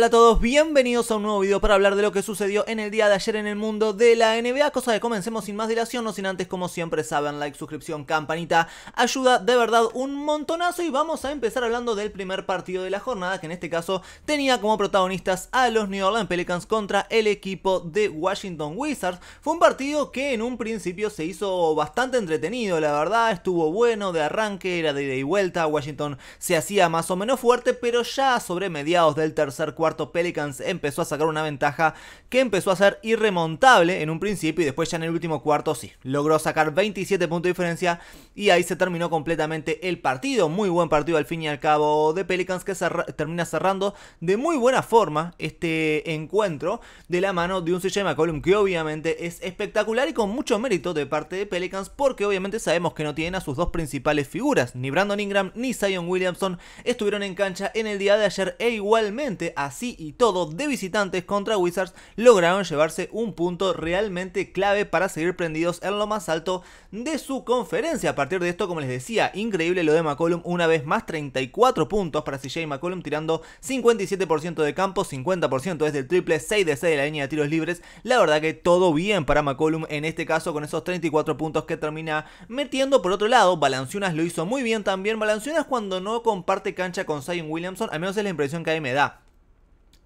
Hola a todos, bienvenidos a un nuevo video para hablar de lo que sucedió en el día de ayer en el mundo de la NBA, cosa que comencemos sin más dilación, no sin antes como siempre saben, like, suscripción, campanita, ayuda de verdad un montonazo y vamos a empezar hablando del primer partido de la jornada, que en este caso tenía como protagonistas a los New Orleans Pelicans contra el equipo de Washington Wizards. Fue un partido que en un principio se hizo bastante entretenido, la verdad, estuvo bueno de arranque, era de ida y vuelta, Washington se hacía más o menos fuerte, pero ya sobre mediados del tercer cuarto Pelicans empezó a sacar una ventaja que empezó a ser irremontable en un principio y después ya en el último cuarto sí. Logró sacar 27 puntos de diferencia y ahí se terminó completamente el partido. Muy buen partido al fin y al cabo de Pelicans que termina cerrando de muy buena forma este encuentro de la mano de un CJ McCollum que obviamente es espectacular y con mucho mérito de parte de Pelicans porque obviamente sabemos que no tienen a sus dos principales figuras. Ni Brandon Ingram ni Zion Williamson estuvieron en cancha en el día de ayer e igualmente a así y todo de visitantes contra Wizards lograron llevarse un punto realmente clave para seguir prendidos en lo más alto de su conferencia. A partir de esto, como les decía, increíble lo de McCollum, una vez más 34 puntos para CJ McCollum tirando 57% de campo, 50% desde el triple, 6 de 6 de la línea de tiros libres. La verdad que todo bien para McCollum en este caso con esos 34 puntos que termina metiendo. Por otro lado, Balanciunas lo hizo muy bien también. Balanciunas cuando no comparte cancha con Zion Williamson, al menos es la impresión que a mí me da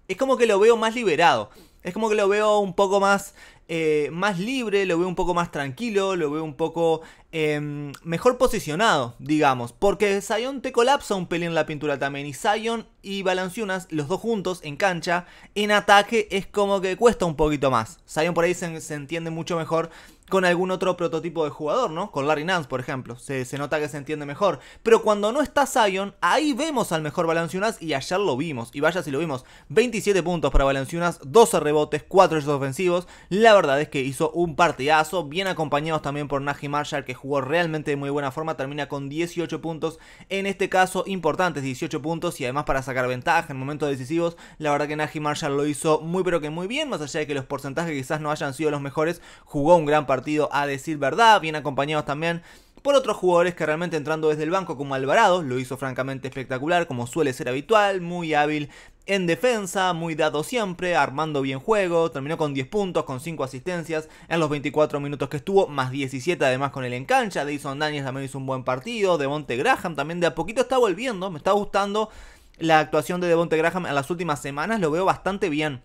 es como que lo veo más liberado. Es como que lo veo un poco más, eh, más libre, lo veo un poco más tranquilo, lo veo un poco em, mejor posicionado, digamos. Porque Zion te colapsa un pelín la pintura también. Y Zion y Balanciunas, los dos juntos en cancha, en ataque es como que cuesta un poquito más. Zion por ahí se entiende mucho mejor con algún otro prototipo de jugador, ¿no? Con Larry Nance, por ejemplo. Se, se, nota que se entiende mejor. Pero cuando no está Zion, ahí vemos al mejor Valenciunas y ayer lo vimos. Y vaya si lo vimos. 27 puntos para Valenciunas, 12 rebotes, 4 hechos ofensivos. La verdad es que hizo un partidazo, bien acompañados también por Naji Marshall, que jugó realmente de muy buena forma. Termina con 18 puntos, en este caso importantes, 18 puntos y además para sacar ventaja en momentos decisivos. La verdad que Najim Marshall lo hizo muy pero que muy bien, más allá de que los porcentajes quizás no hayan sido los mejores, jugó un gran partido partido a decir verdad, bien acompañados también por otros jugadores que realmente entrando desde el banco como Alvarado, lo hizo francamente espectacular como suele ser habitual, muy hábil en defensa, muy dado siempre, armando bien juego, terminó con 10 puntos, con 5 asistencias en los 24 minutos que estuvo, más 17 además con el engancha, Dison Daniels también hizo un buen partido, Devonte Graham también de a poquito está volviendo, me está gustando la actuación de Devonte Graham en las últimas semanas, lo veo bastante bien.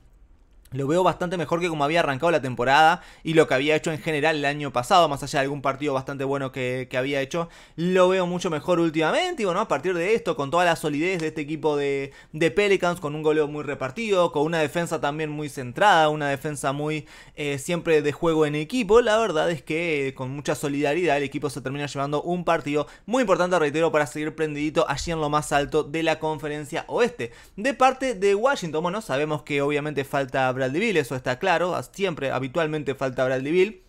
Lo veo bastante mejor que como había arrancado la temporada y lo que había hecho en general el año pasado, más allá de algún partido bastante bueno que, había hecho. Lo veo mucho mejor últimamente y bueno, a partir de esto, con toda la solidez de este equipo de, Pelicans, con un goleo muy repartido, con una defensa también muy centrada, una defensa muy eh, siempre de juego en equipo, la verdad es que eh, con mucha solidaridad el equipo se termina llevando un partido muy importante, reitero, para seguir prendidito allí en lo más alto de la conferencia oeste. De parte de Washington, bueno, sabemos que obviamente falta... Bradleyville, eso está claro, siempre habitualmente falta Bradleyville.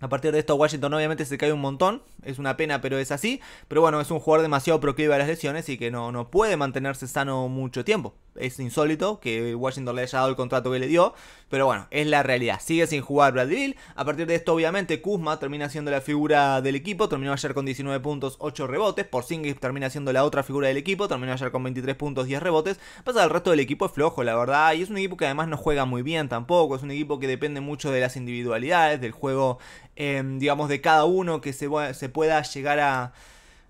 A partir de esto Washington obviamente se cae un montón, es una pena pero es así, pero bueno, es un jugador demasiado proclive a las lesiones y que no, no puede mantenerse sano mucho tiempo es insólito que Washington le haya dado el contrato que le dio, pero bueno, es la realidad. Sigue sin jugar Brad A partir de esto, obviamente, Kuzma termina siendo la figura del equipo. Terminó ayer con 19 puntos, 8 rebotes. por Porzingis termina siendo la otra figura del equipo. Terminó ayer con 23 puntos, 10 rebotes. Pasa el resto del equipo es flojo, la verdad. Y es un equipo que además no juega muy bien tampoco. Es un equipo que depende mucho de las individualidades, del juego, eh, digamos, de cada uno que se, se pueda llegar a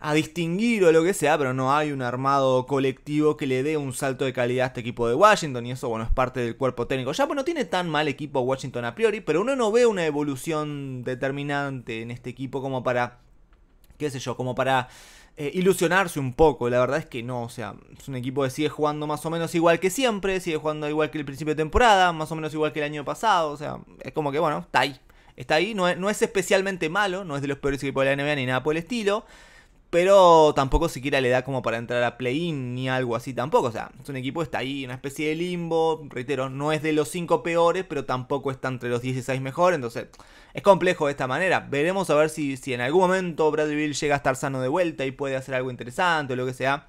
a distinguir o lo que sea, pero no hay un armado colectivo que le dé un salto de calidad a este equipo de Washington, y eso, bueno, es parte del cuerpo técnico. Ya, no tiene tan mal equipo Washington a priori, pero uno no ve una evolución determinante en este equipo como para, qué sé yo, como para... Eh, ilusionarse un poco. La verdad es que no, o sea, es un equipo que sigue jugando más o menos igual que siempre, sigue jugando igual que el principio de temporada, más o menos igual que el año pasado, o sea, es como que, bueno, está ahí. Está ahí, no es, no es especialmente malo, no es de los peores equipos de la NBA ni nada por el estilo pero tampoco siquiera le da como para entrar a play-in ni algo así tampoco. O sea, es un equipo que está ahí, una especie de limbo. Reitero, no es de los 5 peores, pero tampoco está entre los 16 mejores. Entonces, es complejo de esta manera. Veremos a ver si, si en algún momento Bradley llega a estar sano de vuelta y puede hacer algo interesante o lo que sea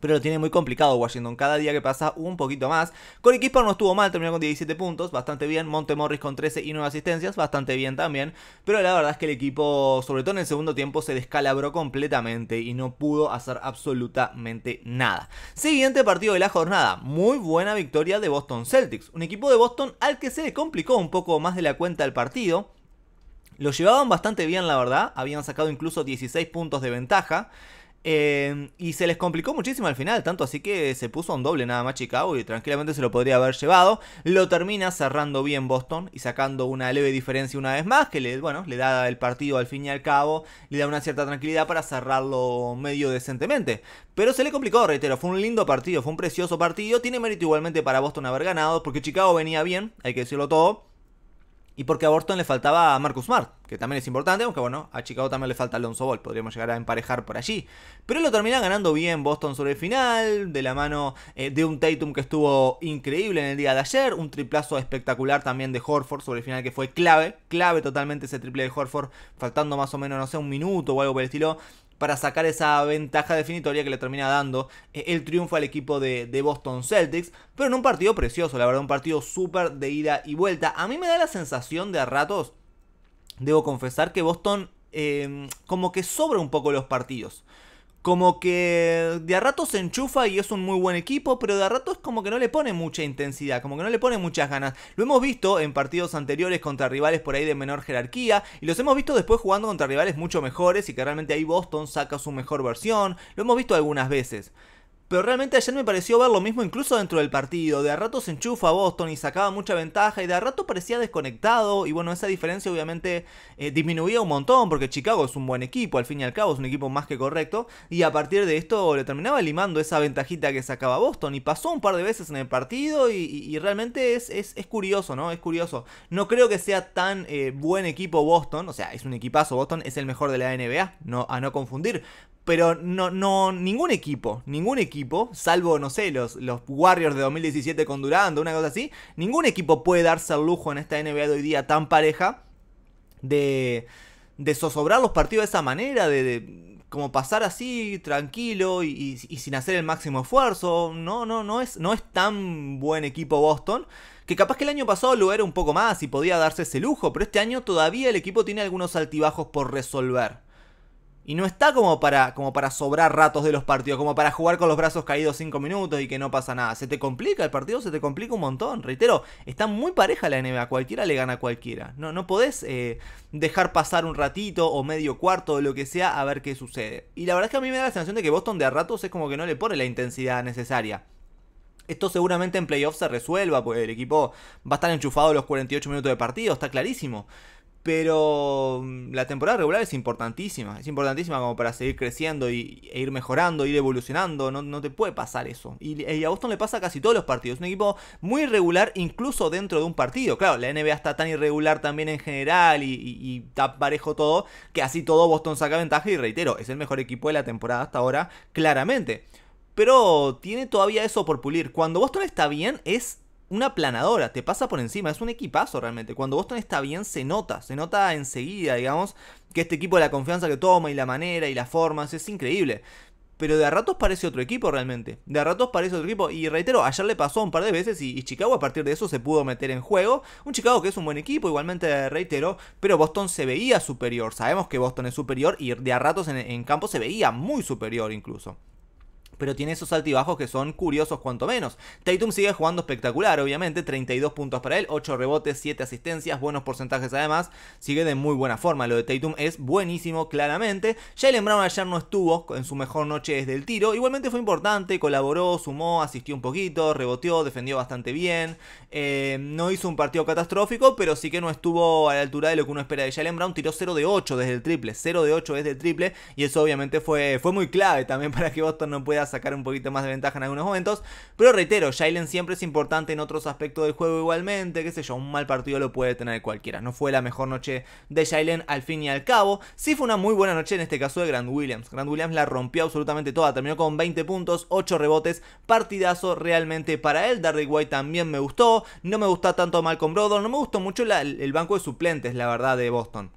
pero lo tiene muy complicado Washington. Cada día que pasa, un poquito más. Corey Kispar no estuvo mal, terminó con 17 puntos, bastante bien. Monte Morris con 13 y 9 asistencias, bastante bien también. Pero la verdad es que el equipo, sobre todo en el segundo tiempo, se descalabró completamente y no pudo hacer absolutamente nada. Siguiente partido de la jornada, muy buena victoria de Boston Celtics. Un equipo de Boston al que se le complicó un poco más de la cuenta el partido. Lo llevaban bastante bien, la verdad. Habían sacado incluso 16 puntos de ventaja. Em, y se les complicó muchísimo al final, tanto así que se puso un doble nada más Chicago y tranquilamente se lo podría haber llevado. Lo termina cerrando bien Boston y sacando una leve diferencia una vez más, que le, bueno, le da el partido al fin y al cabo, le da una cierta tranquilidad para cerrarlo medio decentemente. Pero se le complicó, reitero, fue un lindo partido, fue un precioso partido, tiene mérito igualmente para Boston haber ganado, porque Chicago venía bien, hay que decirlo todo y porque a Boston le faltaba a Marcus Smart, que también es importante, aunque bueno, a Chicago también le falta Alonso Ball, podríamos llegar a emparejar por allí. Pero lo termina ganando bien Boston sobre el final, de la mano eh, de un Tatum que estuvo increíble en el día de ayer, un triplazo espectacular también de Horford sobre el final que fue clave, clave totalmente ese triple de Horford, faltando más o menos, no sé, un minuto o algo por el estilo, para sacar esa ventaja definitoria que le termina dando eh, el triunfo al equipo de, Boston Celtics. Pero en un partido precioso, la verdad, un partido súper de ida y vuelta. A mí me da la sensación de a ratos, debo confesar, que Boston eh, como que sobra un poco los partidos como que de a rato se enchufa y es un muy buen equipo, pero de a rato es como que no le pone mucha intensidad, como que no le pone muchas ganas. Lo hemos visto en partidos anteriores contra rivales por ahí de menor jerarquía y los hemos visto después jugando contra rivales mucho mejores y que realmente ahí Boston saca su mejor versión. Lo hemos visto algunas veces. Pero realmente ayer me pareció ver lo mismo incluso dentro del partido. De a rato se enchufa a Boston y sacaba mucha ventaja y de a rato parecía desconectado. Y bueno, esa diferencia obviamente eh, disminuía un montón porque Chicago es un buen equipo, al fin y al cabo es un equipo más que correcto. Y a partir de esto le terminaba limando esa ventajita que sacaba Boston. Y pasó un par de veces en el partido y, realmente es, es, curioso, ¿no? Es curioso. No creo que sea tan eh, buen equipo Boston. O sea, es un equipazo Boston, es el mejor de la NBA, no, a no confundir pero no, no, ningún equipo, ningún equipo, salvo, no sé, los, Warriors de 2017 con Durando, una cosa así, ningún equipo puede darse el lujo en esta NBA de hoy día tan pareja de, de los partidos de esa manera, de, como pasar así, tranquilo y, sin hacer el máximo esfuerzo. No, no, no es, no es tan buen equipo Boston. Que capaz que el año pasado lo era un poco más y podía darse ese lujo, pero este año todavía el equipo tiene algunos altibajos por resolver. Y no está como para, como para sobrar ratos de los partidos, como para jugar con los brazos caídos 5 minutos y que no pasa nada. Se te complica el partido, se te complica un montón. Reitero, está muy pareja la NBA, cualquiera le gana a cualquiera. No, no podés eh, dejar pasar un ratito o medio cuarto o lo que sea a ver qué sucede. Y la verdad es que a mí me da la sensación de que Boston de a ratos es como que no le pone la intensidad necesaria. Esto seguramente en playoffs se resuelva, porque el equipo va a estar enchufado los 48 minutos de partido, está clarísimo. Pero mm, la temporada regular es importantísima. Es importantísima como para seguir creciendo y, e ir mejorando, ir evolucionando. No, te puede pasar eso. Y, a Boston le pasa casi todos los partidos. Es un equipo muy irregular, incluso dentro de un partido. Claro, la NBA está tan irregular también en general y, y, parejo todo, que así todo Boston saca ventaja. Y reitero, es el mejor equipo de la temporada hasta ahora, claramente. Pero tiene todavía eso por pulir. Cuando Boston está bien, es una planadora, te pasa por encima, es un equipazo realmente. Cuando Boston está bien se nota, se nota enseguida, digamos, que este equipo la confianza que toma y la manera y las formas es increíble. Pero de a ratos parece otro equipo realmente. De a ratos parece otro equipo. Y reitero, ayer le pasó un par de veces y, Chicago a partir de eso se pudo meter en juego. Un Chicago que es un buen equipo, igualmente reitero. Pero Boston se veía superior. Sabemos que Boston es superior y de a ratos en campo se veía muy superior incluso pero tiene esos altibajos que son curiosos cuanto menos. Tatum sigue jugando espectacular, obviamente, 32 puntos para él, 8 rebotes, 7 asistencias, buenos porcentajes además, sigue de muy buena forma, lo de Tatum es buenísimo claramente. Jalen Brown ayer no estuvo en su mejor noche desde el tiro, igualmente fue importante, colaboró, sumó, asistió un poquito, reboteó, defendió bastante bien, eh, no hizo un partido catastrófico, pero sí que no estuvo a la altura de lo que uno espera de Jalen Brown, tiró 0 de 8 desde el triple, 0 de 8 desde el triple, y eso obviamente fue, fue muy clave también para que Boston no pueda sacar un poquito más de ventaja en algunos momentos. Pero reitero, Jalen siempre es importante en otros aspectos del juego igualmente, que sé yo, un mal partido lo puede tener cualquiera. No fue la mejor noche de Jalen al fin y al cabo. Sí fue una muy buena noche en este caso de Grant Williams. Grant Williams la rompió absolutamente toda, terminó con 20 puntos, 8 rebotes, partidazo realmente para él. Darryl White también me gustó, no me gusta tanto Malcolm Brogdon, no me gustó mucho el banco de suplentes, la verdad, de Boston.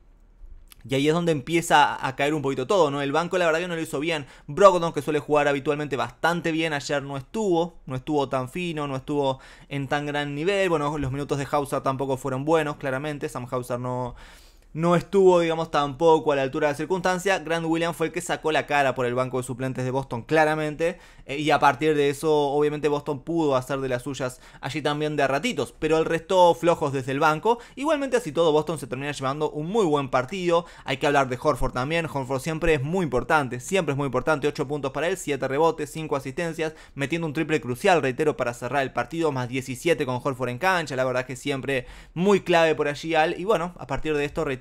Y ahí es donde empieza a caer un poquito todo, ¿no? El banco la verdad no lo hizo bien. Brogdon, que suele jugar habitualmente bastante bien, ayer no estuvo, no estuvo tan fino, no estuvo en tan gran nivel. Bueno, los minutos de Hauser tampoco fueron buenos, claramente. Sam Hauser no, no estuvo, digamos, tampoco a la altura de la circunstancia. Grand William fue el que sacó la cara por el banco de suplentes de Boston, claramente. Eh, y a partir de eso, obviamente, Boston pudo hacer de las suyas allí también de a ratitos. Pero el resto flojos desde el banco. Igualmente, así todo, Boston se termina llevando un muy buen partido. Hay que hablar de Horford también. Horford siempre es muy importante, siempre es muy importante. 8 puntos para él, 7 rebotes, 5 asistencias, metiendo un triple crucial, reitero, para cerrar el partido. Más 17 con Horford en cancha. La verdad es que siempre muy clave por allí, Al. Y bueno, a partir de esto, reitero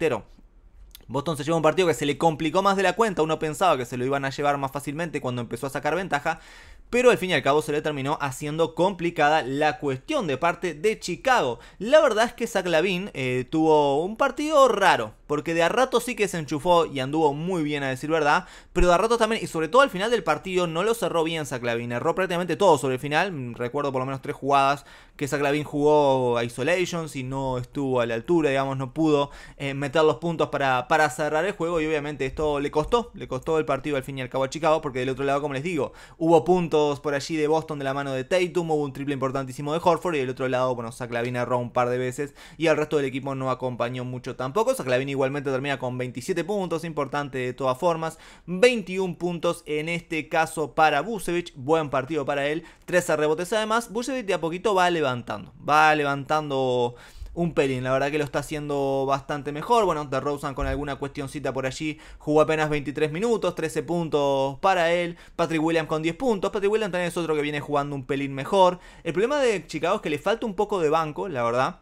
Boston se llevó un partido que se le complicó más de la cuenta, uno pensaba que se lo iban a llevar más fácilmente cuando empezó a sacar ventaja, pero al fin y al cabo se le terminó haciendo complicada la cuestión de parte de Chicago. La verdad es que Zach Lavin eh, tuvo un partido raro, porque de a rato sí que se enchufó y anduvo muy bien a decir verdad, pero de a rato también, y sobre todo al final del partido, no lo cerró bien Saclavín, erró prácticamente todo sobre el final, mm, recuerdo por lo menos tres jugadas que Saclavín jugó a Isolation y no estuvo a la altura, digamos, no pudo eh, meter los puntos para, cerrar el juego y obviamente esto le costó, le costó el partido al fin y al cabo a Chicago, porque del otro lado, como les digo, hubo puntos por allí de Boston de la mano de Tatum, hubo un triple importantísimo de Horford y del otro lado, bueno, Saclavín erró un par de veces y al resto del equipo no acompañó mucho tampoco, Saclavín igual igualmente termina con 27 puntos, importante de todas formas. 21 puntos en este caso para Bucevic buen partido para él, 13 rebotes además. Busevich de a poquito va levantando, va levantando un pelín. La verdad que lo está haciendo bastante mejor. Bueno, de Rosen con alguna cuestioncita por allí. Jugó apenas 23 minutos, 13 puntos para él. Patrick Williams con 10 puntos. Patrick Williams también es otro que viene jugando un pelín mejor. El problema de Chicago es que le falta un poco de banco, la verdad.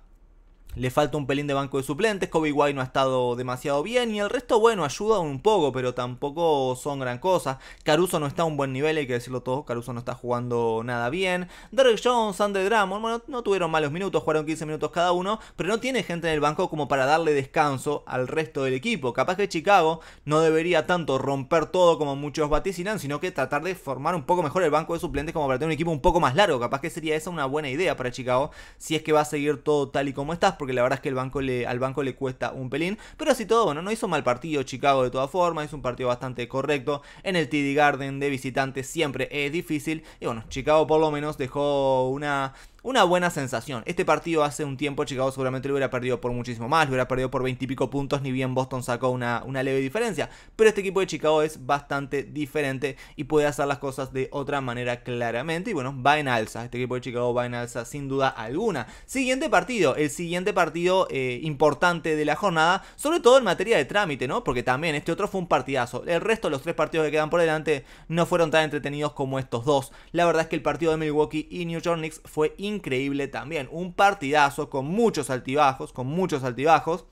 Le falta un pelín de banco de suplentes, Kobe White no ha estado demasiado bien y el resto, bueno, ayuda un poco, pero tampoco son gran cosa. Caruso no está a un buen nivel, hay que decirlo todo, Caruso no está jugando nada bien. Derek Jones, Andre Drummond, bueno, no tuvieron malos minutos, jugaron 15 minutos cada uno, pero no tiene gente en el banco como para darle descanso al resto del equipo. Capaz que Chicago no debería tanto romper todo como muchos vaticinan, sino que tratar de formar un poco mejor el banco de suplentes como para tener un equipo un poco más largo. Capaz que sería esa una buena idea para Chicago, si es que va a seguir todo tal y como está porque la verdad es que el banco al banco le cuesta un pelín. Pero así todo, bueno, no hizo mal partido Chicago de todas formas, hizo un partido bastante correcto. En el TD Garden de visitantes siempre es difícil. Y bueno, Chicago por lo menos dejó una una buena sensación. Este partido hace un tiempo Chicago seguramente lo hubiera perdido por muchísimo más, lo hubiera perdido por 20 pico puntos, ni bien Boston sacó una, una leve diferencia. Pero este equipo de Chicago es bastante diferente y puede hacer las cosas de otra manera claramente. Y bueno, va en alza. Este equipo de Chicago va en alza sin duda alguna. Siguiente partido, el siguiente partido eh, importante de la jornada, sobre todo en materia de trámite, ¿no? Porque también este otro fue un partidazo. El resto de los tres partidos que quedan por delante no fueron tan entretenidos como estos dos. La verdad es que el partido de Milwaukee y New York Knicks fue increíble increíble también. Un partidazo con muchos altibajos, con muchos altibajos.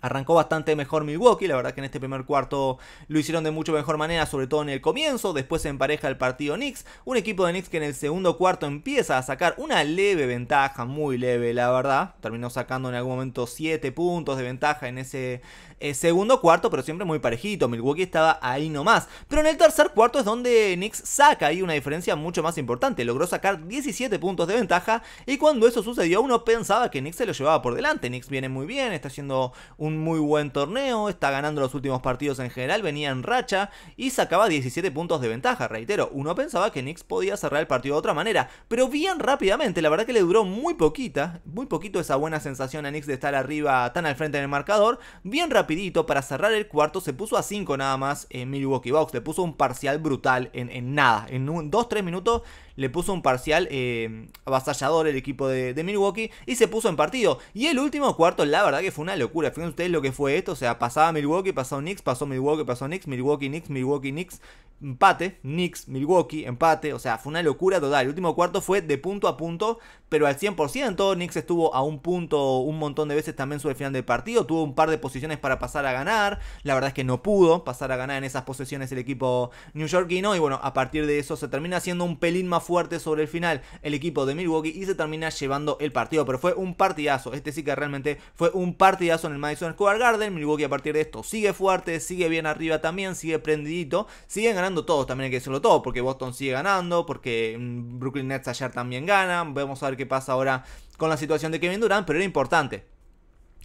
Arrancó bastante mejor Milwaukee, la verdad que en este primer cuarto lo hicieron de mucho mejor manera, sobre todo en el comienzo, después se empareja el partido Knicks, un equipo de Knicks que en el segundo cuarto empieza a sacar una leve ventaja, muy leve la verdad, terminó sacando en algún momento 7 puntos de ventaja en ese eh, segundo cuarto, pero siempre muy parejito. Milwaukee estaba ahí nomás. Pero en el tercer cuarto es donde Knicks saca ahí una diferencia mucho más importante. Logró sacar 17 puntos de ventaja y cuando eso sucedió uno pensaba que Knicks se lo llevaba por delante. Knicks viene muy bien, está haciendo un muy buen torneo, está ganando los últimos partidos en general, venía en racha y sacaba 17 puntos de ventaja. Reitero, uno pensaba que Knicks podía cerrar el partido de otra manera, pero bien rápidamente, la verdad que le duró muy poquita, muy poquito esa buena sensación a Knicks de estar arriba tan al frente en el marcador, bien rápidamente para cerrar el cuarto se puso a 5 nada más en eh, Milwaukee Box. Le puso un parcial brutal en, en nada. En 2-3 minutos le puso un parcial eh, avasallador el equipo de, Milwaukee y se puso en partido. Y el último cuarto, la verdad que fue una locura. Fíjense ustedes lo que fue esto. O sea, pasaba Milwaukee, pasó Knicks, pasó Milwaukee, pasó Knicks, Milwaukee, Knicks, Milwaukee, Knicks. Empate, Knicks, Milwaukee, empate. O sea, fue una locura total. El último cuarto fue de punto a punto, pero al 100%. Knicks estuvo a un punto un montón de veces también sobre el final del partido. Tuvo un par de posiciones para pasar a ganar. La verdad es que no pudo pasar a ganar en esas posiciones el equipo New Yorkino, Y bueno, a partir de eso se termina haciendo un pelín más fuerte sobre el final el equipo de Milwaukee y se termina llevando el partido. Pero fue un partidazo, este sí que realmente fue un partidazo en el Madison Square Garden. Milwaukee a partir de esto sigue fuerte, sigue bien arriba también, sigue prendidito. Siguen ganando todos, también hay que decirlo todo, porque Boston sigue ganando, porque mm, Brooklyn Nets ayer también ganan Vamos a ver qué pasa ahora con la situación de Kevin Durant, pero era importante.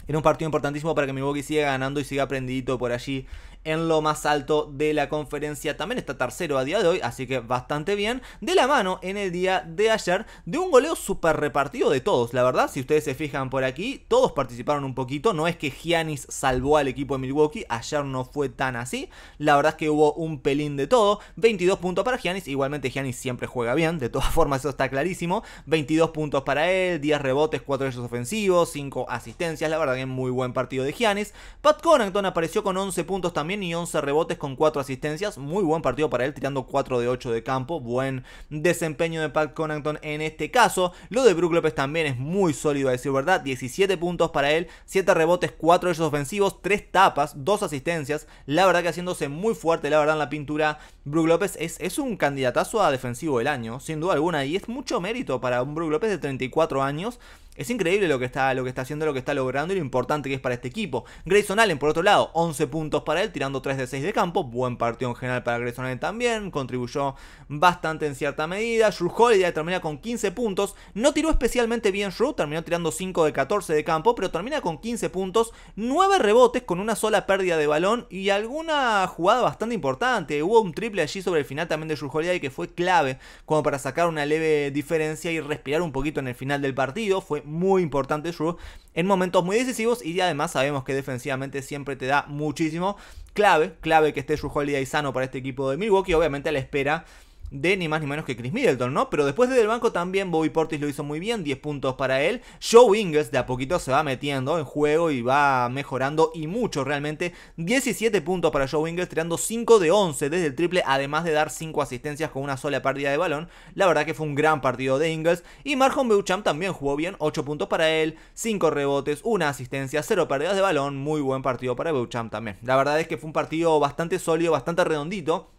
Era un partido importantísimo para que Milwaukee siga ganando y siga prendidito por allí en lo más alto de la conferencia. También está tercero a día de hoy, así que bastante bien. De la mano en el día de ayer de un goleo súper repartido de todos. La verdad, si ustedes se fijan por aquí, todos participaron un poquito. No es que Giannis salvó al equipo de Milwaukee, ayer no fue tan así. La verdad es que hubo un pelín de todo. 22 puntos para Giannis, igualmente Giannis siempre juega bien, de todas formas eso está clarísimo. 22 puntos para él, 10 rebotes, 4 hechos ofensivos, 5 asistencias. La verdad que muy buen partido de Giannis. Pat Connaughton apareció con 11 puntos también y 11 rebotes con 4 asistencias. Muy buen partido para él, tirando 4 de 8 de campo. Buen desempeño de Pat Connaughton en este caso. Lo de Brook López también es muy sólido, a decir verdad. 17 puntos para él, 7 rebotes, 4 de ofensivos, 3 tapas, 2 asistencias. La verdad que haciéndose muy fuerte, la verdad, en la pintura. Brook López es, es un candidatazo a defensivo del año, sin duda alguna. Y es mucho mérito para un Brook López de 34 años es increíble lo que está, lo que está haciendo, lo que está logrando y lo importante que es para este equipo. Grayson Allen, por otro lado, 11 puntos para él, tirando 3 de 6 de campo. Buen partido en general para Grayson Allen también. Contribuyó bastante en cierta medida. Shrew Holiday termina con 15 puntos. No tiró especialmente bien Shrew, terminó tirando 5 de 14 de campo, pero termina con 15 puntos, 9 rebotes con una sola pérdida de balón y alguna jugada bastante importante. Hubo un triple allí sobre el final también de Shrew Holiday que fue clave como para sacar una leve diferencia y respirar un poquito en el final del partido. Fue muy importante Shrew, en momentos muy decisivos y además sabemos que defensivamente siempre te da muchísimo. Clave, clave que esté Shrew Holiday sano para este equipo de Milwaukee. Obviamente la espera de ni más ni menos que Chris Middleton, ¿no? Pero después del banco también Bobby Portis lo hizo muy bien, 10 puntos para él. Joe Ingles de a poquito se va metiendo en juego y va mejorando y mucho realmente. 17 puntos para Joe Ingles, tirando 5 de 11 desde el triple, además de dar 5 asistencias con una sola pérdida de balón. La verdad que fue un gran partido de Ingles. Y Marjon Beauchamp también jugó bien, 8 puntos para él, 5 rebotes, una asistencia, 0 pérdidas de balón. Muy buen partido para Beauchamp también. La verdad es que fue un partido bastante sólido, bastante redondito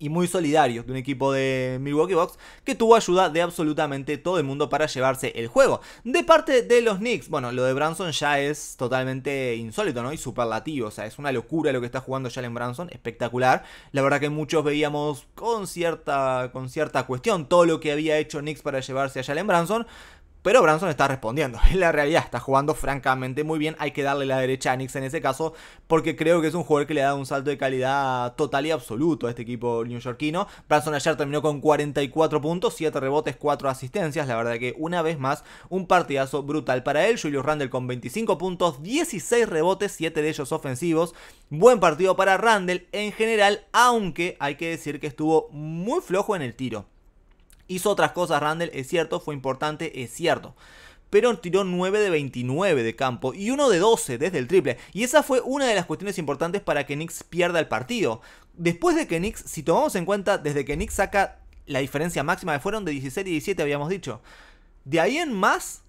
y muy solidarios de un equipo de Milwaukee Bucks que tuvo ayuda de absolutamente todo el mundo para llevarse el juego. De parte de los Knicks, bueno, lo de Branson ya es totalmente insólito, ¿no? Y superlativo, o sea, es una locura lo que está jugando Jalen Branson, espectacular. La verdad que muchos veíamos con cierta, con cierta cuestión todo lo que había hecho Knicks para llevarse a Jalen Branson. Pero Branson está respondiendo. En la realidad está jugando francamente muy bien. Hay que darle la derecha a Nix en ese caso. Porque creo que es un jugador que le da un salto de calidad total y absoluto a este equipo newyorkino. Branson ayer terminó con 44 puntos, 7 rebotes, 4 asistencias. La verdad que una vez más un partidazo brutal para él. Julius Randle con 25 puntos, 16 rebotes, 7 de ellos ofensivos. Buen partido para Randle en general. Aunque hay que decir que estuvo muy flojo en el tiro. Hizo otras cosas Randall, es cierto, fue importante, es cierto. Pero tiró 9 de 29 de campo y 1 de 12 desde el triple. Y esa fue una de las cuestiones importantes para que Knicks pierda el partido. Después de que Knicks, si tomamos en cuenta, desde que Knicks saca la diferencia máxima, de fueron de 16 y 17, habíamos dicho. De ahí en más,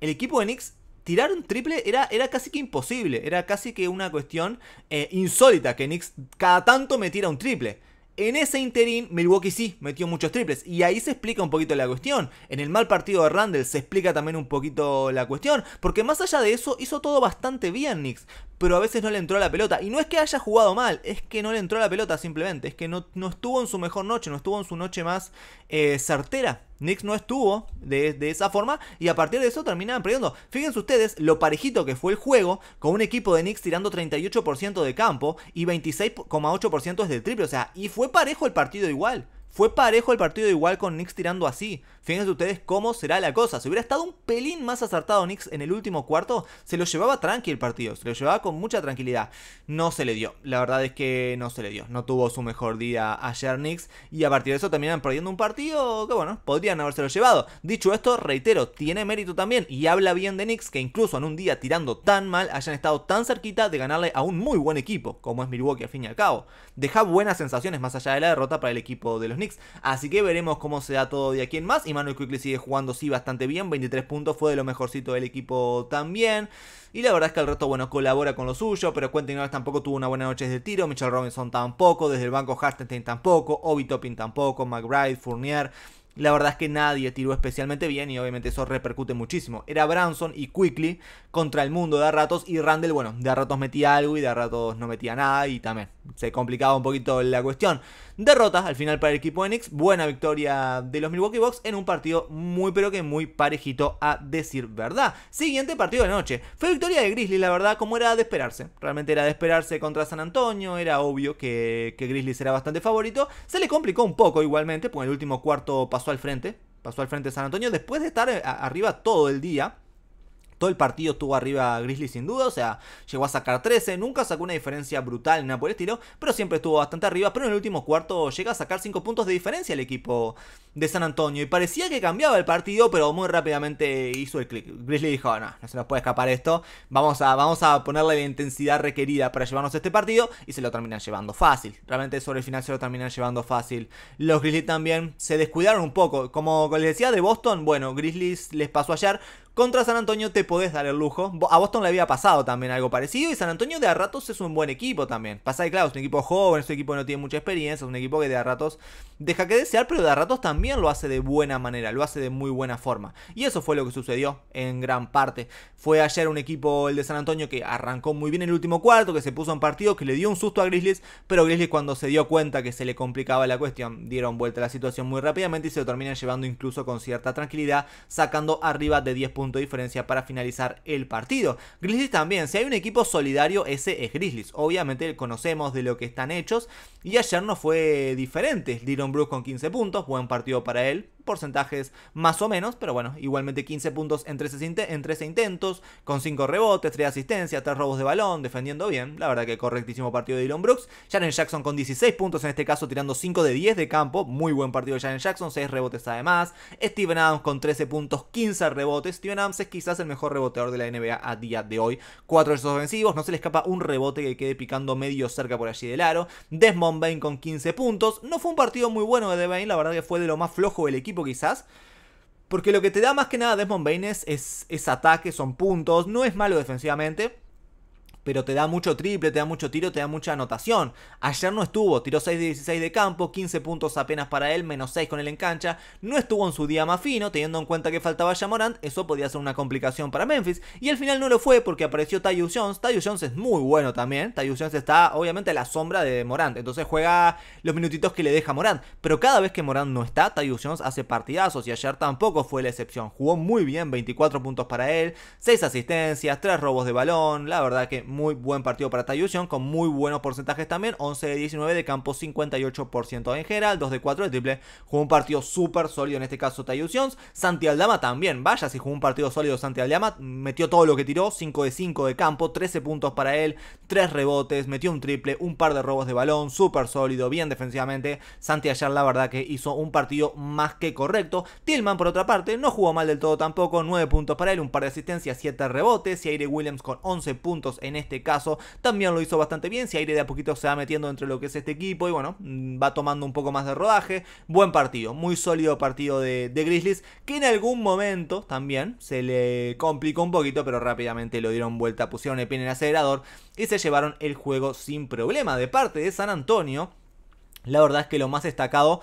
el equipo de Knicks tirar un triple era, era casi que imposible. Era casi que una cuestión eh, insólita que Knicks cada tanto me tira un triple. En ese interín, Milwaukee sí metió muchos triples. Y ahí se explica un poquito la cuestión. En el mal partido de Randall se explica también un poquito la cuestión. Porque más allá de eso, hizo todo bastante bien Knicks pero a veces no le entró la pelota. Y no es que haya jugado mal, es que no le entró la pelota simplemente. Es que no, estuvo en su mejor noche, no estuvo en su noche más eh, certera. Knicks no estuvo de, de, esa forma y a partir de eso terminaban perdiendo. Fíjense ustedes lo parejito que fue el juego con un equipo de Knicks tirando 38% de campo y 26,8% es de triple. O sea, y fue parejo el partido igual. Fue parejo el partido igual con Knicks tirando así. Fíjense ustedes cómo será la cosa. Si hubiera estado un pelín más acertado Knicks en el último cuarto, se lo llevaba tranqui el partido, se lo llevaba con mucha tranquilidad. No se le dio, la verdad es que no se le dio. No tuvo su mejor día ayer Knicks y a partir de eso terminan perdiendo un partido que, bueno, podrían habérselo llevado. Dicho esto, reitero, tiene mérito también y habla bien de Knicks que incluso en un día tirando tan mal hayan estado tan cerquita de ganarle a un muy buen equipo como es Milwaukee al fin y al cabo. Deja buenas sensaciones más allá de la derrota para el equipo de los Knicks. Así que veremos cómo se da todo de aquí en más. Manuel Quickly sigue jugando sí bastante bien, 23 puntos, fue de lo mejorcito del equipo también. Y la verdad es que el resto, bueno, colabora con lo suyo, pero Quentin Owens tampoco tuvo una buena noche desde el tiro, Mitchell Robinson tampoco, desde el banco Hartenstein tampoco, Obi Topping tampoco, McBride, Fournier. La verdad es que nadie tiró especialmente bien y obviamente eso repercute muchísimo. Era Branson y Quickly contra el mundo de a ratos y Randall, bueno, de a ratos metía algo y de a ratos no metía nada y también se complicaba un poquito la cuestión. Derrota al final para el equipo Enix. Buena victoria de los Milwaukee Bucks en un partido muy pero que muy parejito a decir verdad. Siguiente partido de noche. Fue victoria de Grizzly, la verdad, como era de esperarse. Realmente era de esperarse contra San Antonio. Era obvio que, que Grizzly era bastante favorito. Se le complicó un poco igualmente, porque el último cuarto pasó al frente. Pasó al frente San Antonio después de estar eh, arriba todo el día todo el partido estuvo arriba Grizzly sin duda, o sea, llegó a sacar 13, nunca sacó una diferencia brutal, nada por el estilo, pero siempre estuvo bastante arriba, pero en el último cuarto llega a sacar 5 puntos de diferencia el equipo de San Antonio y parecía que cambiaba el partido, pero muy rápidamente hizo el clic. Grizzly dijo, no, no se nos puede escapar esto, vamos a, vamos a ponerle la intensidad requerida para llevarnos este partido y se lo terminan llevando fácil, realmente sobre el final se lo terminan llevando fácil. Los Grizzlies también se descuidaron un poco, como les decía de Boston, bueno, Grizzlies les pasó ayer, contra San Antonio te podés dar el lujo. A Boston le había pasado también algo parecido y San Antonio de a ratos es un buen equipo también. Pasa que claro, es un equipo joven, es un equipo que no tiene mucha experiencia, es un equipo que de a ratos deja que desear, pero de a ratos también lo hace de buena manera, lo hace de muy buena forma. Y eso fue lo que sucedió en gran parte. Fue ayer un equipo, el de San Antonio, que arrancó muy bien el último cuarto, que se puso en partido, que le dio un susto a Grizzlies, pero Grizzlies cuando se dio cuenta que se le complicaba la cuestión, dieron vuelta a la situación muy rápidamente y se lo terminan llevando incluso con cierta tranquilidad, sacando arriba de 10 puntos punto de diferencia para finalizar el partido. Grizzlies también, si hay un equipo solidario, ese es Grizzlies. Obviamente conocemos de lo que están hechos y ayer no fue diferente. Dylan Bruce con 15 puntos, buen partido para él, porcentajes más o menos, pero bueno, igualmente 15 puntos en 13, intentos, con 5 rebotes, 3 asistencias, 3 robos de balón, defendiendo bien, la verdad que correctísimo partido de Dylan Brooks, Jaren Jackson con 16 puntos en este caso, tirando 5 de 10 de campo, muy buen partido de Jaren Jackson, 6 rebotes además, Steven Adams con 13 puntos, 15 rebotes, Steven Adams es quizás el mejor reboteador de la NBA a día de hoy, 4 esos ofensivos, no se le escapa un rebote que quede picando medio cerca por allí del aro, Desmond Bain con 15 puntos, no fue un partido muy bueno de Bain, la verdad que fue de lo más flojo del equipo, quizás. Porque lo que te da más que nada Desmond Baines es, es ataque, son puntos, no es malo defensivamente pero te da mucho triple, te da mucho tiro, te da mucha anotación. Ayer no estuvo, tiró 6 de 16 de campo, 15 puntos apenas para él, menos 6 con él en cancha. No estuvo en su día más fino, teniendo en cuenta que faltaba Morant. eso podía ser una complicación para Memphis. Y al final no lo fue porque apareció Tayu Jones. Tayu Jones es muy bueno también. Tayu Jones está obviamente a la sombra de Morant, entonces juega los minutitos que le deja Morant. Pero cada vez que Morant no está, Tayu Jones hace partidazos y ayer tampoco fue la excepción. Jugó muy bien, 24 puntos para él, 6 asistencias, 3 robos de balón. La verdad que muy buen partido para Tayusion, con muy buenos porcentajes también, 11 de 19 de campo, 58% en general, 2 de 4 de triple, jugó un partido súper sólido en este caso Tayusion, Santi Aldama también, vaya si jugó un partido sólido Santi Aldama, metió todo lo que tiró, 5 de 5 de campo, 13 puntos para él, 3 rebotes, metió un triple, un par de robos de balón, súper sólido, bien defensivamente, Santi ayer la verdad que hizo un partido más que correcto, Tillman por otra parte no jugó mal del todo tampoco, 9 puntos para él, un par de asistencias, 7 rebotes, y Aire Williams con 11 puntos en este este caso también lo hizo bastante bien. Si aire de a poquito se va metiendo entre lo que es este equipo y bueno, mm, va tomando un poco más de rodaje. Buen partido, muy sólido partido de, de Grizzlies que en algún momento también se le complicó un poquito, pero rápidamente lo dieron vuelta, pusieron el pie en el acelerador y se llevaron el juego sin problema. De parte de San Antonio, la verdad es que lo más destacado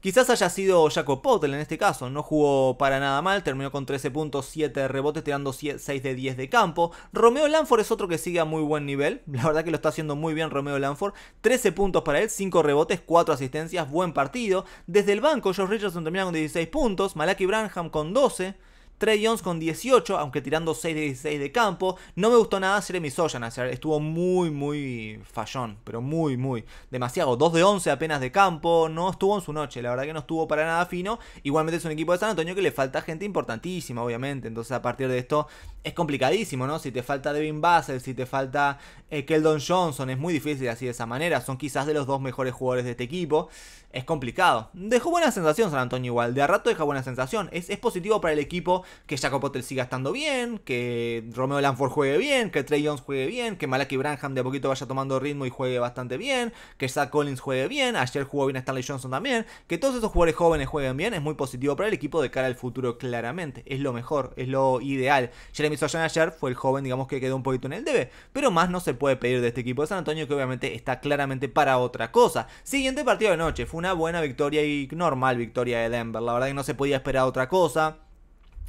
Quizás haya sido Jacob Potter en este caso, no jugó para nada mal, terminó con 13 puntos, 7 rebotes, tirando 6 de 10 de campo. Romeo Lanford es otro que sigue a muy buen nivel, la verdad que lo está haciendo muy bien Romeo Lanford, 13 puntos para él, 5 rebotes, 4 asistencias, buen partido. Desde el banco, Josh Richardson termina con 16 puntos, Malaki Branham con 12. Trey Jones con 18, aunque tirando 6 de 16 de campo. No me gustó nada Jeremy Soyan, estuvo muy, muy fallón, pero muy, muy demasiado. 2 de 11 apenas de campo, no estuvo en su noche, la verdad que no estuvo para nada fino. Igualmente es un equipo de San Antonio que le falta gente importantísima, obviamente. Entonces a partir de esto es complicadísimo, ¿no? Si te falta Devin Basel, si te falta eh, Keldon Johnson, es muy difícil así de esa manera. Son quizás de los dos mejores jugadores de este equipo es complicado. Dejó buena sensación San Antonio igual, de a rato deja buena sensación. Es, positivo para el equipo que Jacob Potter siga estando bien, que Romeo Lanford juegue bien, que Trey Jones juegue bien, que Malaki Branham de a poquito vaya tomando ritmo y juegue bastante bien, que Zach Collins juegue bien, ayer jugó bien Stanley Johnson también, que todos esos jugadores jóvenes jueguen bien, es muy positivo para el equipo de cara al futuro claramente. Es lo mejor, es lo ideal. Jeremy Soyan ayer fue el joven, digamos, que quedó un poquito en el debe, pero más no se puede pedir de este equipo de San Antonio que obviamente está claramente para otra cosa. Siguiente partido de noche, fue una buena victoria y normal victoria de Denver. La verdad que no se podía esperar otra cosa.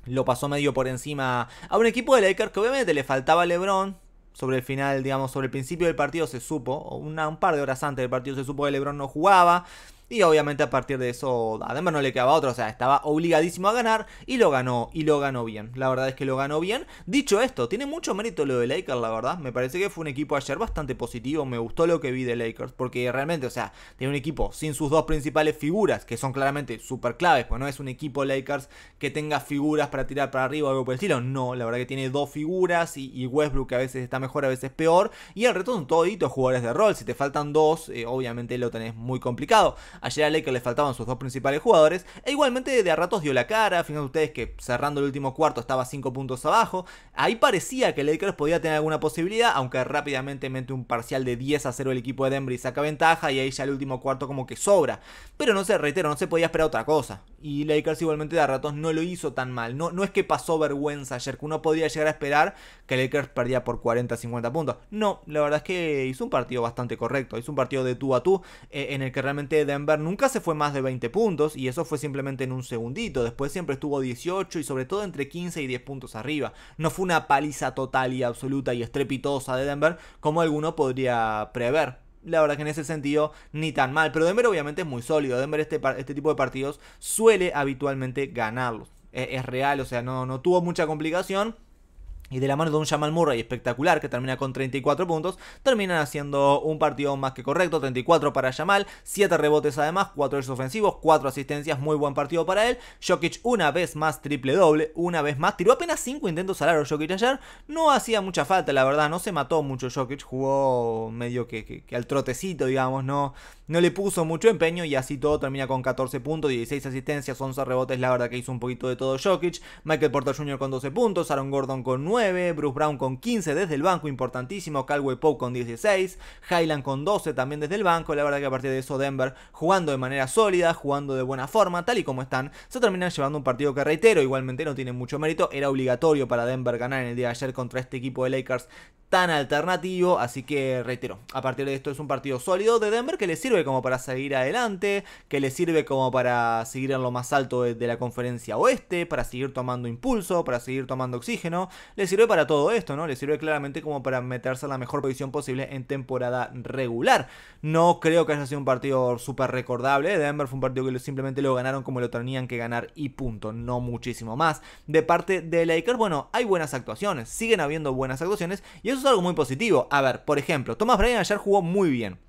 Lo pasó medio por encima a un equipo de Lakers que obviamente le faltaba a LeBron. Sobre el final, digamos, sobre el principio del partido se supo. Una, un par de horas antes del partido se supo que LeBron no jugaba. Y obviamente a partir de eso a no le quedaba otro. O sea, estaba obligadísimo a ganar y lo ganó. Y lo ganó bien. La verdad es que lo ganó bien. Dicho esto, tiene mucho mérito lo de Lakers, la verdad. Me parece que fue un equipo ayer bastante positivo. Me gustó lo que vi de Lakers. Porque realmente, o sea, tiene un equipo sin sus dos principales figuras, que son claramente súper claves. Pues no es un equipo Lakers que tenga figuras para tirar para arriba o algo por el estilo. No, la verdad que tiene dos figuras y, Westbrook que a veces está mejor, a veces peor. Y el resto son toditos jugadores de rol. Si te faltan dos, eh, obviamente lo tenés muy complicado. Ayer a Lakers le faltaban sus dos principales jugadores. E igualmente de a ratos dio la cara. Fíjense ustedes que cerrando el último cuarto estaba 5 puntos abajo. Ahí parecía que Lakers podía tener alguna posibilidad, aunque rápidamente mete un parcial de 10 a 0 el equipo de Denver y saca ventaja. Y ahí ya el último cuarto como que sobra. Pero no se, reitero, no se podía esperar otra cosa y Lakers igualmente de a ratos no lo hizo tan mal. No, no es que pasó vergüenza ayer, que uno podía llegar a esperar que Lakers perdía por 40, 50 puntos. No, la verdad es que hizo un partido bastante correcto. Hizo un partido de tú a tú eh, en el que realmente Denver nunca se fue más de 20 puntos y eso fue simplemente en un segundito. Después siempre estuvo 18 y sobre todo entre 15 y 10 puntos arriba. No fue una paliza total y absoluta y estrepitosa de Denver como alguno podría prever la verdad que en ese sentido ni tan mal. Pero Denver obviamente es muy sólido. Denver este, este tipo de partidos suele habitualmente ganarlos. E, es, real, o sea, no, no tuvo mucha complicación y de la mano de un Jamal Murray espectacular que termina con 34 puntos, terminan haciendo un partido más que correcto, 34 para Jamal, 7 rebotes además, 4 esos ofensivos, 4 asistencias, muy buen partido para él. Jokic una vez más triple doble, una vez más, tiró apenas 5 intentos al aro Jokic ayer, no hacía mucha falta la verdad, no se mató mucho Jokic, jugó medio que, que, al trotecito digamos, no, no le puso mucho empeño y así todo termina con 14 puntos, 16 asistencias, 11 rebotes, la verdad que hizo un poquito de todo Jokic, Michael Porter Jr. con 12 puntos, Aaron Gordon con 9, Bruce Brown con 15 desde el banco, importantísimo, Calway Pope con 16, Highland con 12 también desde el banco, la verdad que a partir de eso Denver jugando de manera sólida, jugando de buena forma, tal y como están, se terminan llevando un partido que reitero, igualmente no tiene mucho mérito, era obligatorio para Denver ganar en el día de ayer contra este equipo de Lakers tan alternativo. Así que reitero, a partir de esto es un partido sólido de Denver que le sirve como para seguir adelante, que le sirve como para seguir en lo más alto de, la conferencia oeste, para seguir tomando impulso, para seguir tomando oxígeno. Le sirve para todo esto, ¿no? Le sirve claramente como para meterse en la mejor posición posible en temporada regular. No creo que haya sido un partido súper recordable. Denver fue un partido que simplemente lo ganaron como lo tenían que ganar y punto, no muchísimo más. De parte de Lakers, bueno, hay buenas actuaciones, siguen habiendo buenas actuaciones y eso algo muy positivo. A ver, por ejemplo, Thomas Bryan ayer jugó muy bien.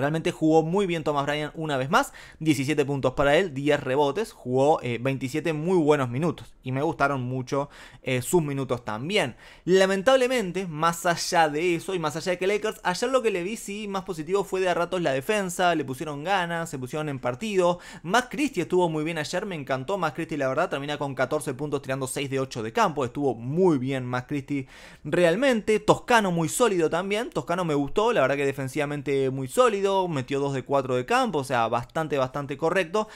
Realmente jugó muy bien Thomas Bryan una vez más. 17 puntos para él, 10 rebotes. Jugó 27 eh, muy buenos minutos. Y me gustaron mucho eh, sus minutos también. Lamentablemente, más allá de eso y más allá de que Lakers, ayer lo que le vi sí más positivo fue de a ratos la defensa. Le pusieron ganas, se pusieron en partido. Más Christie estuvo muy bien ayer. Me encantó más Christie, la verdad. Termina con 14 puntos tirando 6 de 8 de campo. Estuvo muy bien más Christie realmente. Toscano muy sólido también. Toscano me gustó, la verdad que defensivamente muy sólido metió 2 de 4 de campo, o sea, bastante, bastante correcto.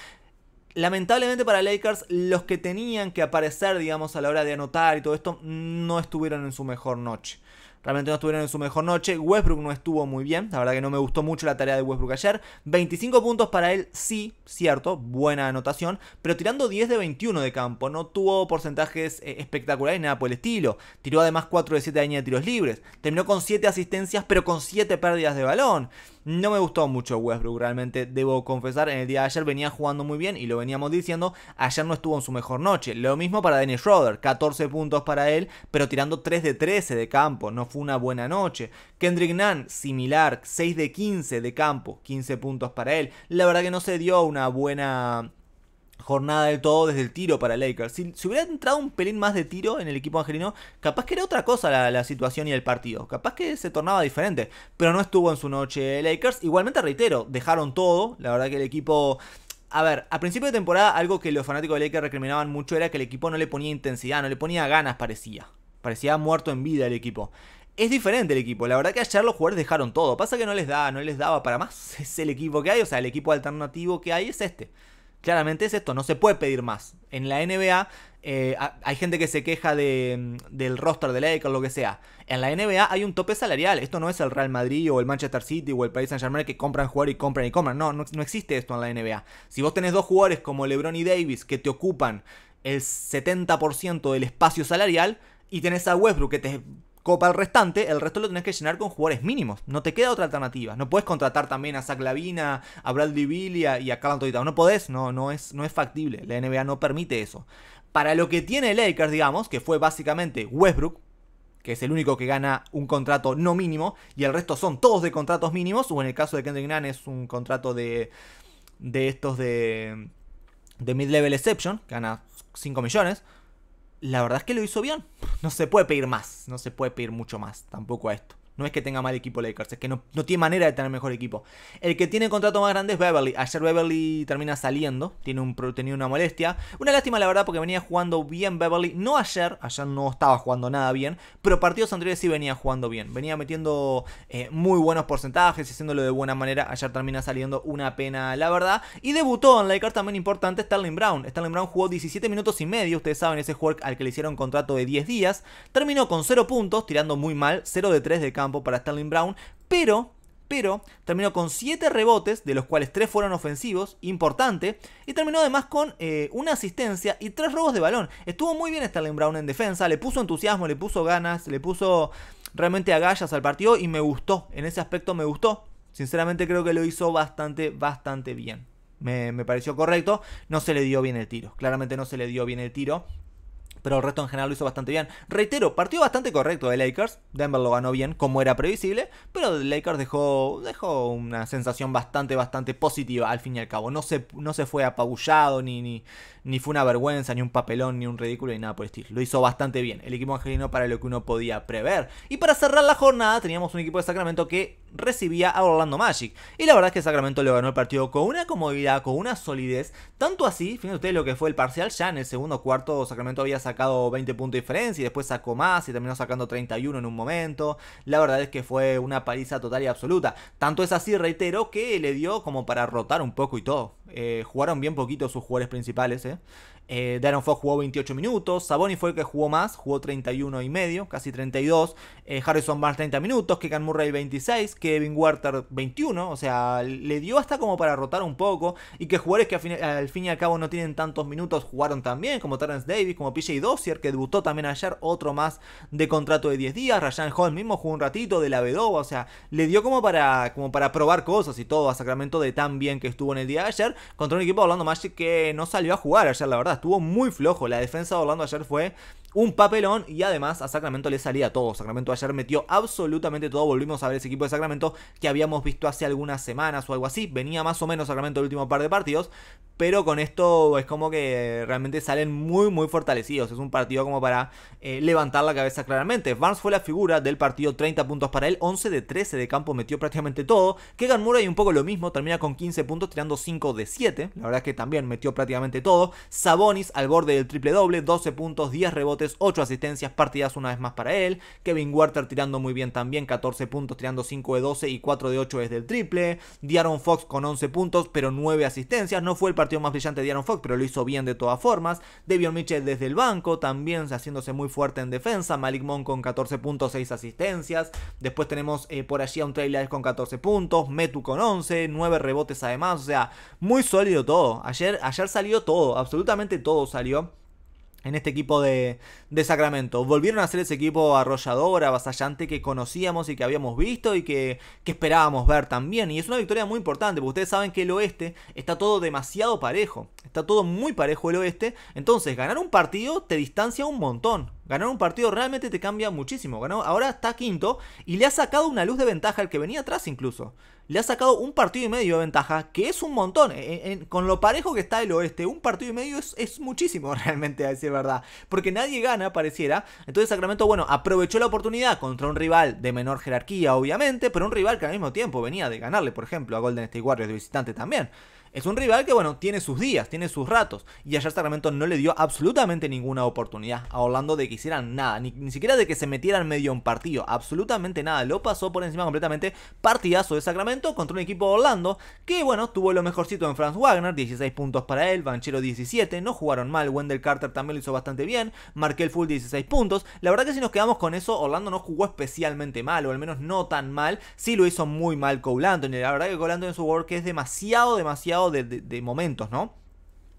Lamentablemente para Lakers, los que tenían que aparecer, digamos, a la hora de anotar y todo esto, no estuvieron en su mejor noche. Realmente no estuvieron en su mejor noche. Westbrook no estuvo muy bien. La verdad que no me gustó mucho la tarea de Westbrook ayer. 25 puntos para él, sí, cierto. Buena anotación. Pero tirando 10 de 21 de campo. No tuvo porcentajes espectaculares eh, espectaculares, nada por el estilo. Tiró además 4 de 7 de línea de tiros libres. Terminó con 7 asistencias, pero con 7 pérdidas de balón. No me gustó mucho Westbrook, realmente debo confesar. En el día de ayer venía jugando muy bien y lo veníamos diciendo. Ayer no estuvo en su mejor noche. Lo mismo para Dennis Schroeder, 14 puntos para él, pero tirando 3 de 13 de campo. No fue una buena noche. Kendrick Nunn, similar, 6 de 15 de campo, 15 puntos para él. La verdad que no se dio una buena jornada del todo desde el tiro para Lakers. Si, hubiera entrado un pelín más de tiro en el equipo angelino, capaz que era otra cosa la, situación y el partido. Capaz que se tornaba diferente. Pero no estuvo en su noche Lakers. Igualmente, reitero, dejaron todo. La verdad que el equipo... A ver, a principio de temporada algo que los fanáticos de Lakers recriminaban mucho era que el equipo no le ponía intensidad, no le ponía ganas, parecía. Parecía muerto en vida el equipo. Es diferente el equipo, la verdad que ayer los jugadores dejaron todo. Pasa que no les daba, no les daba para más. Es el equipo que hay, o sea, el equipo alternativo que hay es este. Claramente es esto, no se puede pedir más. En la NBA eh, hay gente que se queja mm, del roster de Lakers, lo que sea. En la NBA hay un tope salarial. Esto no es el Real Madrid o el Manchester City o el Paris Saint Germain que compran jugador y compran y compran. No, no, no existe esto en la NBA. Si vos tenés dos jugadores como LeBron y Davis que te ocupan el 70% del espacio salarial y tenés a Westbrook que te copa el restante, el resto lo tenés que llenar con jugadores mínimos. No te queda otra alternativa. No puedes contratar también a Zach Lavina, a Bradley y a, Carlton No podés, no, no, es, no es factible. La NBA no permite eso. Para lo que tiene Lakers, digamos, que fue básicamente Westbrook, que es el único que gana un contrato no mínimo, y el resto son todos de contratos mínimos, o en el caso de Kendrick Nunn es un contrato de, de estos de, de mid-level exception, que gana 5 millones la verdad es que lo hizo bien. No se puede pedir más, no se puede pedir mucho más tampoco a esto. No es que tenga mal equipo Lakers, es que no, tiene manera de tener mejor equipo. El que tiene contrato más grande es Beverly. Ayer Beverly termina saliendo, tiene un, tenía una molestia. Una lástima, la verdad, porque venía jugando bien Beverly. No ayer, ayer no estaba jugando nada bien, pero partidos anteriores sí venía jugando bien. Venía metiendo eh, muy buenos porcentajes, haciéndolo de buena manera. Ayer termina saliendo una pena, la verdad. Y debutó en Lakers también importante Sterling Brown. Sterling Brown jugó 17 minutos y medio, ustedes saben, ese jugador al que le hicieron contrato de 10 días. Terminó con 0 puntos, tirando muy mal, 0 de 3 de campo para Sterling Brown, pero pero terminó con 7 rebotes, de los cuales 3 fueron ofensivos, importante, y terminó además con eh, una asistencia y 3 robos de balón. Estuvo muy bien Sterling Brown en defensa, le puso entusiasmo, le puso ganas, le puso realmente agallas al partido y me gustó, en ese aspecto me gustó. Sinceramente creo que lo hizo bastante, bastante bien. Me, me pareció correcto, no se le dio bien el tiro, claramente no se le dio bien el tiro pero el resto en general lo hizo bastante bien. Reitero, partido bastante correcto de Lakers. Denver lo ganó bien, como era previsible, pero Lakers dejó, dejó una sensación bastante, bastante positiva al fin y al cabo. No se, no se fue apabullado, ni, ni, fue una vergüenza, ni un papelón, ni un ridículo, ni nada por el estilo. Lo hizo bastante bien. El equipo angelino para lo que uno podía prever. Y para cerrar la jornada, teníamos un equipo de Sacramento que recibía a Orlando Magic. Y la verdad es que Sacramento lo ganó el partido con una comodidad, con una solidez. Tanto así, fíjense ustedes lo que fue el parcial. Ya en el segundo cuarto, Sacramento había sacado sacado 20 puntos de diferencia y después sacó más y terminó sacando 31 en un momento. La verdad es que fue una paliza total y absoluta. Tanto es así, reitero, que le dio como para rotar un poco y todo. Eh, jugaron bien poquito sus jugadores principales. Eh. eh Darren Fox jugó 28 minutos. Saboni fue el que jugó más, jugó 31 y medio, casi 32. Eh, Harrison Barnes 30 minutos, Kekan Murray 26, Kevin Werther 21. O sea, le dio hasta como para rotar un poco. Y que jugadores que al fin, y al cabo no tienen tantos minutos jugaron también, como Terrence Davis, como PJ Dossier, que debutó también ayer, otro más de contrato de 10 días. Ryan Hall mismo jugó un ratito de la Bedoba. O sea, le dio como para, como para probar cosas y todo a Sacramento de tan bien que estuvo en el día de ayer contra un equipo de Orlando Magic que no salió a jugar ayer, la verdad. Estuvo muy flojo. La defensa de Orlando ayer fue un papelón y además a Sacramento le salía todo. Sacramento ayer metió absolutamente todo. Volvimos a ver ese equipo de Sacramento que habíamos visto hace algunas semanas o algo así. Venía más o menos Sacramento el último par de partidos, pero con esto es como que realmente salen muy, muy fortalecidos. Es un partido como para eh, levantar la cabeza claramente. Barnes fue la figura del partido, 30 puntos para él, 11 de 13 de campo, metió prácticamente todo. Kegan Murray un poco lo mismo, termina con 15 puntos, tirando 5 de 7. La verdad es que también metió prácticamente todo. Sabonis al borde del triple doble, 12 puntos, 10 rebotes. 8 asistencias, partidas una vez más para él. Kevin Werther tirando muy bien también, 14 puntos, tirando 5 de 12 y 4 de 8 desde el triple. Diaron Fox con 11 puntos, pero 9 asistencias. No fue el partido más brillante de Diaron Fox, pero lo hizo bien de todas formas. Devion Mitchell desde el banco, también haciéndose muy fuerte en defensa. Malik Mon con 14 puntos, 6 asistencias. Después tenemos eh, por allí a un Trailer con 14 puntos, Metu con 11, 9 rebotes además. O sea, muy sólido todo. Ayer, ayer salió todo, absolutamente todo salió en este equipo de, Sacramento. Volvieron a ser ese equipo arrollador, avasallante que conocíamos y que habíamos visto y que, esperábamos ver también. Y es una victoria muy importante, porque ustedes saben que el oeste está todo demasiado parejo. Está todo muy parejo el oeste. Entonces, ganar un partido te distancia un montón. Ganar un partido realmente te cambia muchísimo. Ganó, ahora está quinto y le ha sacado una luz de ventaja al que venía atrás incluso le ha sacado un partido y medio de ventaja, que es un montón. con lo parejo que está el oeste, un partido y medio es, es, muchísimo realmente, a decir verdad. Porque nadie gana, pareciera. Entonces Sacramento, bueno, aprovechó la oportunidad contra un rival de menor jerarquía, obviamente, pero un rival que al mismo tiempo venía de ganarle, por ejemplo, a Golden State Warriors de visitante también. Es un rival que, bueno, tiene sus días, tiene sus ratos. Y ayer Sacramento no le dio absolutamente ninguna oportunidad a Orlando de que hicieran nada, ni, siquiera de que se metieran medio en partido, absolutamente nada. Lo pasó por encima completamente partidazo de Sacramento contra un equipo de Orlando que, bueno, tuvo lo mejorcito en Franz Wagner, 16 puntos para él, Banchero 17, no jugaron mal, Wendell Carter también lo hizo bastante bien, el Full 16 puntos. La verdad que si nos quedamos con eso, Orlando no jugó especialmente mal, o al menos no tan mal, sí lo hizo muy mal Cole y La verdad que Cole En su un que es demasiado, demasiado de, momentos, ¿no?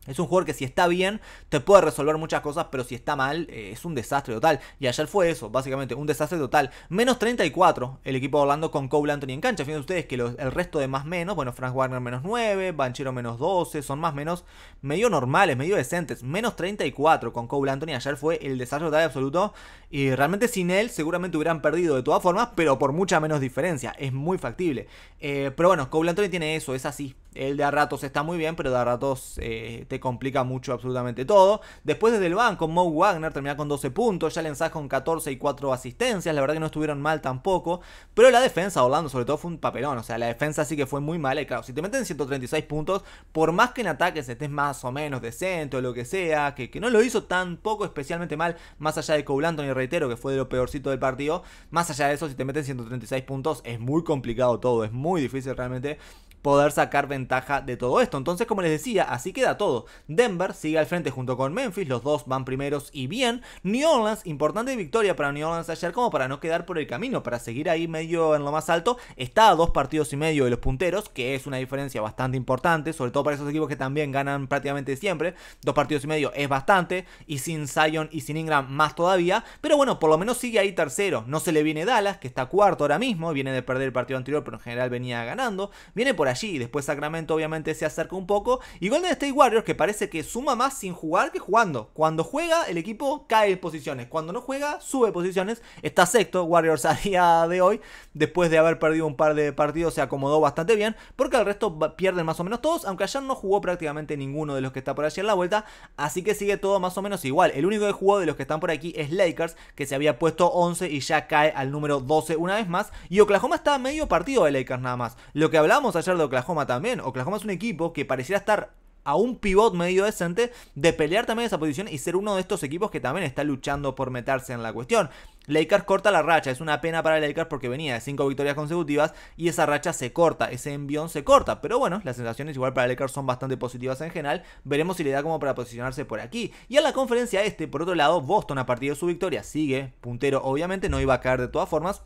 Es un jugador que si está bien te puede resolver muchas cosas, pero si está mal eh, es un desastre total. Y ayer fue eso, básicamente, un desastre total. Menos 34 el equipo hablando con Cole Anthony en cancha. Fíjense ustedes que el resto de más menos, bueno, Frank Warner menos 9, Banchero menos 12, son más menos medio normales, medio decentes. Menos 34 con Cole Anthony ayer fue el desastre total absoluto. Y realmente sin él seguramente hubieran perdido de todas formas, pero por mucha menos diferencia. Es muy factible. Eh, pero bueno, Cole Anthony tiene eso, es así el de a ratos está muy bien, pero de a ratos eh, te complica mucho absolutamente todo. Después desde el banco, Mo Wagner termina con 12 puntos, Ya Sass con 14 y 4 asistencias. La verdad que no estuvieron mal tampoco. Pero la defensa, Orlando sobre todo, fue un papelón. O sea, la defensa sí que fue muy mala. Y claro, si te meten 136 puntos, por más que en ataques estés más o menos decente o lo que sea, que, no lo hizo tampoco especialmente mal, más allá de Cole y reitero, que fue de lo peorcito del partido. Más allá de eso, si te meten 136 puntos, es muy complicado todo. Es muy difícil realmente poder sacar ventaja de todo esto. Entonces, como les decía, así queda todo. Denver sigue al frente junto con Memphis, los dos van primeros y bien. New Orleans, importante victoria para New Orleans ayer como para no quedar por el camino, para seguir ahí medio en lo más alto. Está a dos partidos y medio de los punteros, que es una diferencia bastante importante, sobre todo para esos equipos que también ganan prácticamente siempre. Dos partidos y medio es bastante, y sin Zion y sin Ingram más todavía. Pero bueno, por lo menos sigue ahí tercero. No se le viene Dallas, que está cuarto ahora mismo, viene de perder el partido anterior, pero en general venía ganando. Viene por ahí allí. Después Sacramento obviamente se acerca un poco. Y Golden State Warriors, que parece que suma más sin jugar que jugando. Cuando juega, el equipo cae en posiciones. Cuando no juega, sube posiciones. Está sexto Warriors a día de hoy. Después de haber perdido un par de partidos, se acomodó bastante bien. Porque al resto pierden más o menos todos. Aunque ayer no jugó prácticamente ninguno de los que está por allí en la vuelta. Así que sigue todo más o menos igual. El único que jugó de los que están por aquí es Lakers, que se había puesto 11 y ya cae al número 12 una vez más. Y Oklahoma está medio partido de Lakers nada más. Lo que hablamos ayer de Oklahoma también. Oklahoma es un equipo que pareciera estar a un pivot medio decente de pelear también esa posición y ser uno de estos equipos que también está luchando por meterse en la cuestión. Lakers corta la racha, es una pena para Lakers porque venía de cinco victorias consecutivas y esa racha se corta, ese envión se corta, pero bueno, las sensaciones igual para Lakers son bastante positivas en general, veremos si le da como para posicionarse por aquí. Y a la conferencia este, por otro lado, Boston a partir de su victoria sigue puntero, obviamente no iba a caer de todas formas,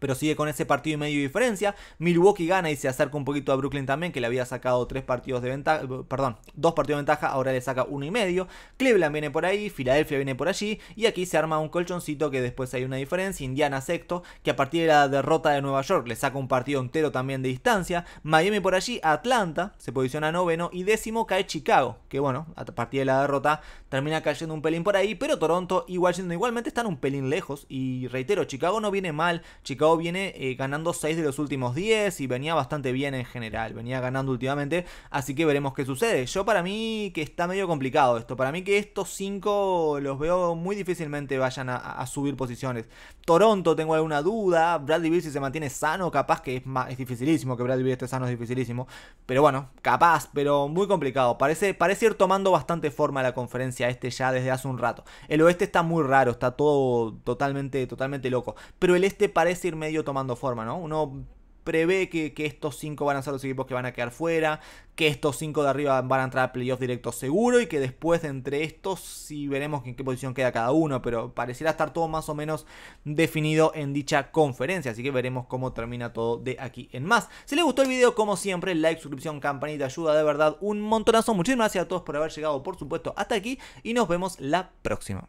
pero sigue con ese partido y medio de diferencia. Milwaukee gana y se acerca un poquito a Brooklyn también, que le había sacado tres partidos de ventaja, perdón, dos partidos de ventaja, ahora le saca uno y medio. Cleveland viene por ahí, Filadelfia viene por allí, y aquí se arma un colchoncito que después hay una diferencia. Indiana sexto, que a partir de la derrota de Nueva York le saca un partido entero también de distancia. Miami por allí, Atlanta se posiciona noveno y décimo cae Chicago, que bueno, a partir de la derrota termina cayendo un pelín por ahí, pero Toronto y Washington igualmente están un pelín lejos. Y reitero, Chicago no viene mal, Chicago viene eh, ganando 6 de los últimos 10 y venía bastante bien en general, venía ganando últimamente, así que veremos qué sucede. Yo para mí que está medio complicado esto, para mí que estos 5 los veo muy difícilmente vayan a, subir posiciones. Toronto tengo alguna duda, Bradley Beal si se mantiene sano, capaz que es, más, es dificilísimo, que Bradley Beal esté sano es dificilísimo, pero bueno, capaz, pero muy complicado. Parece, parece ir tomando bastante forma la conferencia este ya desde hace un rato. El oeste está muy raro, está todo totalmente, totalmente loco, pero el este parece ir medio tomando forma, ¿no? Uno prevé que, estos cinco van a ser los equipos que van a quedar fuera, que estos cinco de arriba van a entrar a playoff directo seguro y que después entre estos si veremos en qué posición queda cada uno, pero pareciera estar todo más o menos definido en dicha conferencia, así que veremos cómo termina todo de aquí en más. Si les gustó el video, como siempre, like, suscripción, campanita, ayuda de verdad un montonazo. Muchísimas gracias a todos por haber llegado, por supuesto, hasta aquí y nos vemos la próxima.